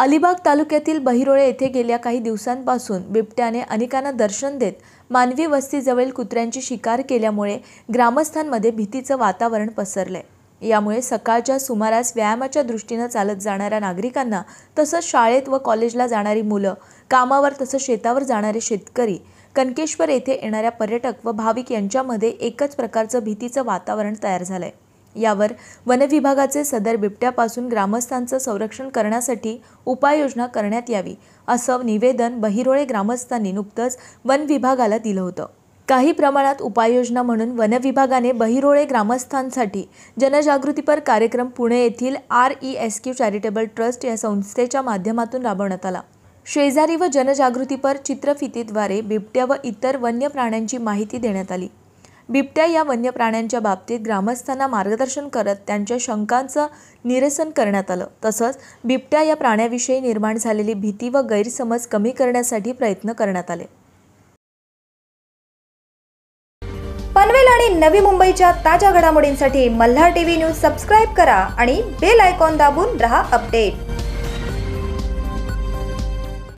अलिबाग तालुक्यातील बहिरोळे येथे गेल्या काही दिवसांपासून बिबट्याने अनेकांना दर्शन देत मानवी वस्तीजवळील कुत्र्यांची शिकार केल्यामुळे ग्रामस्थांमध्ये भीतीचं वातावरण पसरलंय यामुळे सकाळच्या सुमारास व्यायामाच्या दृष्टीनं चालत जाणाऱ्या नागरिकांना तसंच शाळेत व कॉलेजला जाणारी मुलं कामावर तसंच शेतावर जाणारे शेतकरी कणकेश्वर येथे येणाऱ्या पर्यटक व भाविक यांच्यामध्ये एकच प्रकारचं भीतीचं वातावरण तयार झालंय यावर वनविभागाचे सदर बिबट्यापासून ग्रामस्थांचं संरक्षण करण्यासाठी उपाययोजना करण्यात यावी असं निवेदन बहिरोळे ग्रामस्थांनी नुकतंच वनविभागाला दिलं होतं काही प्रमाणात उपाययोजना म्हणून वनविभागाने बहिरोळे ग्रामस्थांसाठी जनजागृतीपर कार्यक्रम पुणे येथील R E S Q charitable trust या संस्थेच्या माध्यमातून राबवण्यात आला शेजारी व जनजागृतीपर चित्रफितीद्वारे बिबट्या व इतर वन्य प्राण्यांची माहिती देण्यात आली बिबट्या या वन्य प्राण्यांच्या बाबतीत ग्रामस्थांना मार्गदर्शन करत त्यांच्या शंकांचं निरसन करण्यात आलं तसंच बिबट्या या प्राण्याविषयी निर्माण झालेली भीती व गैरसमज कमी करण्यासाठी प्रयत्न करण्यात आले पनवेल आणि नवी मुंबईच्या ताज्या घडामोडींसाठी मल्हार टीव्ही न्यूज सबस्क्राईब करा आणि बेल आयकॉन दाबून रहा अपडेट